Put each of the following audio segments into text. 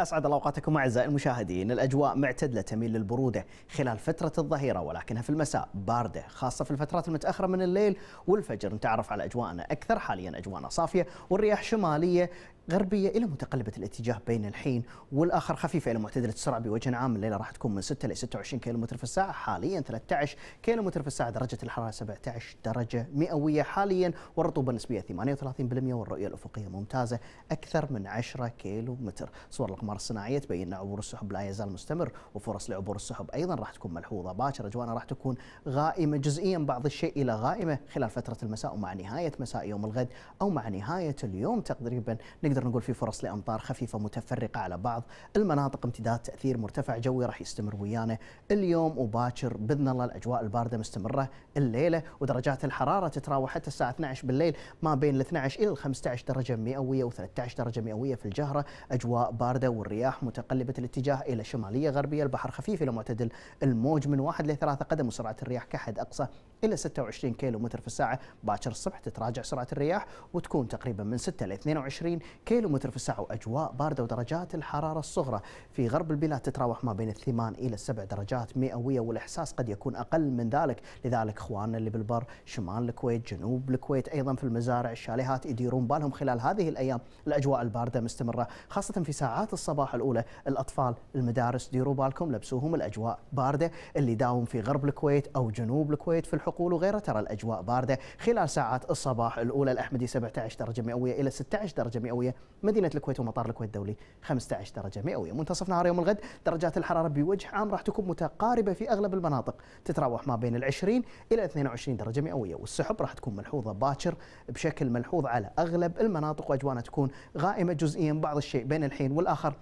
أسعد الله أوقاتكم أعزائي المشاهدين الأجواء معتدلة تميل للبرودة خلال فترة الظهيرة ولكنها في المساء باردة خاصة في الفترات المتأخرة من الليل والفجر نتعرف على أجواءنا أكثر حاليا أجواءنا صافية والرياح شمالية غربية إلى متقلبة الاتجاه بين الحين والآخر خفيفة إلى معتدلة السرعة بوجه عام الليلة راح تكون من 6 إلى 26 متر في الساعة حاليا 13 متر في الساعة درجة الحرارة 17 درجة مئوية حاليا والرطوبة النسبية 38% والرؤية الأفقية ممتازة أكثر من 10 متر صور الأقمار الصناعية تبين أن عبور السحب لا يزال مستمر وفرص لعبور السحب أيضا راح تكون ملحوظة باكر أجوانا راح تكون غائمة جزئيا بعض الشيء إلى غائمة خلال فترة المساء ومع نهاية مساء يوم الغد أو مع نهاية اليوم تقريبا نقدر نقول في فرص لأمطار خفيفة متفرقة على بعض المناطق امتداد تأثير مرتفع جوي راح يستمر ويانا اليوم وباكر بإذن الله الأجواء الباردة مستمرة الليلة ودرجات الحرارة تتراوح حتى الساعة 12 بالليل ما بين ال 12 إلى ال 15 درجة مئوية و 13 درجة مئوية في الجهرة أجواء باردة والرياح الرياح متقلبة الاتجاه إلى شمالية غربية البحر خفيف إلى معتدل الموج من واحد إلى ثلاثة قدم وسرعة الرياح كحد أقصى إلى 26 كيلو متر في الساعة باكر الصبح تتراجع سرعة الرياح وتكون تقريبا من 6 إلى 22 كيلو متر في الساعة وأجواء باردة ودرجات الحرارة الصغرى في غرب البلاد تتراوح ما بين الثمان إلى السبع درجات مئوية والإحساس قد يكون أقل من ذلك لذلك إخواننا اللي بالبر شمال الكويت جنوب الكويت أيضا في المزارع الشاليهات يديرون بالهم خلال هذه الأيام الأجواء الباردة مستمرة خاصة في ساعات الصبح الصباح الأولى الأطفال المدارس ديروا بالكم لبسوهم الأجواء باردة اللي داوم في غرب الكويت أو جنوب الكويت في الحقول وغيره ترى الأجواء باردة خلال ساعات الصباح الأولى الأحمدي 17 درجة مئوية إلى 16 درجة مئوية مدينة الكويت ومطار الكويت الدولي 15 درجة مئوية منتصف نهار يوم الغد درجات الحرارة بوجه عام راح تكون متقاربة في أغلب المناطق تتراوح ما بين ال 20 إلى 22 درجة مئوية والسحب راح تكون ملحوظة باكر بشكل ملحوظ على أغلب المناطق وأجوانها تكون غائمة جزئيا بعض الشيء بين الحين والآخر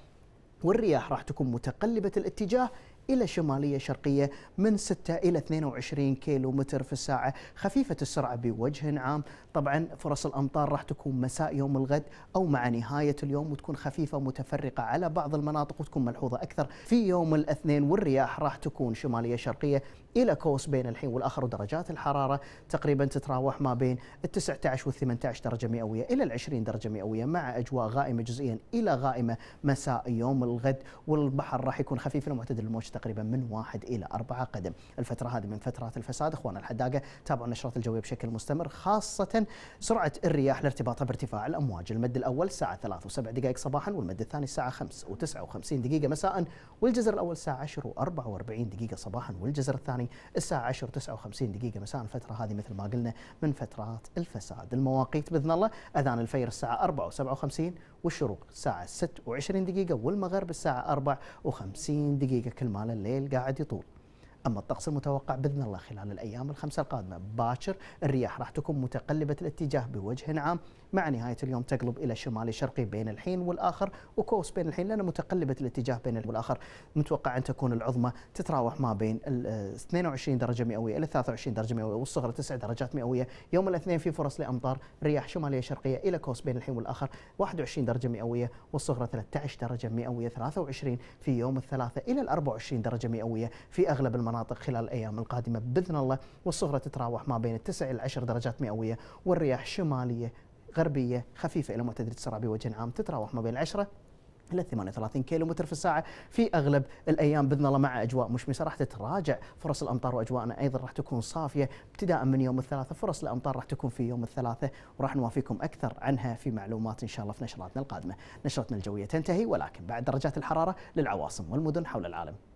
والرياح راح تكون متقلبة الاتجاه إلى شمالية شرقية من 6 إلى 22 كيلو متر في الساعة خفيفة السرعة بوجه عام طبعا فرص الأمطار راح تكون مساء يوم الغد أو مع نهاية اليوم وتكون خفيفة متفرقة على بعض المناطق وتكون ملحوظة أكثر في يوم الاثنين والرياح راح تكون شمالية شرقية إلى كوس بين الحين والآخر ودرجات الحرارة تقريبا تتراوح ما بين ال 19 وال 18 درجة مئوية إلى ال 20 درجة مئوية مع أجواء غائمة جزئيا إلى غائمة مساء يوم الغد الغد والبحر راح يكون خفيف ومعتدل الموج تقريبا من واحد الى أربعة قدم الفتره هذه من فترات الفساد اخوان الحداقه تابعوا النشرات الجويه بشكل مستمر خاصه سرعه الرياح لارتباطها بارتفاع الامواج المد الاول الساعه 3 و7 دقائق صباحا والمد الثاني الساعه 5 و59 دقيقه مساء والجزر الاول الساعه 10 و44 دقيقه صباحا والجزر الثاني الساعه 10 و59 دقيقه مساء الفتره هذه مثل ما قلنا من فترات الفساد المواقيت باذن الله اذان الفير الساعه 4 و57 والشروق الساعه 26 دقيقه والمغرب بالساعة 54 دقيقة كل مال الليل قاعد يطول اما الطقس المتوقع باذن الله خلال الايام الخمسه القادمه باكر الرياح راح تكون متقلبه الاتجاه بوجه عام مع نهايه اليوم تقلب الى شمالي شرقي بين الحين والاخر وكوس بين الحين لانها متقلبه الاتجاه بين والاخر متوقع ان تكون العظمى تتراوح ما بين 22 درجه مئويه الى 23 درجه مئويه والصغرى 9 درجات مئويه يوم الاثنين في فرص لامطار رياح شماليه شرقيه الى كوس بين الحين والاخر 21 درجه مئويه والصغرى 13 درجه مئويه 23 في يوم الثلاثاء الى 24 درجه مئويه في اغلب المناطق المناطق خلال الأيام القادمة بإذن الله والصغرى تتراوح ما بين 9 إلى 10 درجات مئوية والرياح شمالية غربية خفيفة إلى معتدلة السرعة بوجه عام تتراوح ما بين 10 الى 38 كيلو متر في الساعه في اغلب الايام باذن الله مع اجواء مشمسه راح تتراجع فرص الامطار واجواءنا ايضا راح تكون صافيه ابتداء من يوم الثلاثاء فرص الامطار راح تكون في يوم الثلاثاء وراح نوافيكم اكثر عنها في معلومات ان شاء الله في نشراتنا القادمه نشرتنا الجويه تنتهي ولكن بعد درجات الحراره للعواصم والمدن حول العالم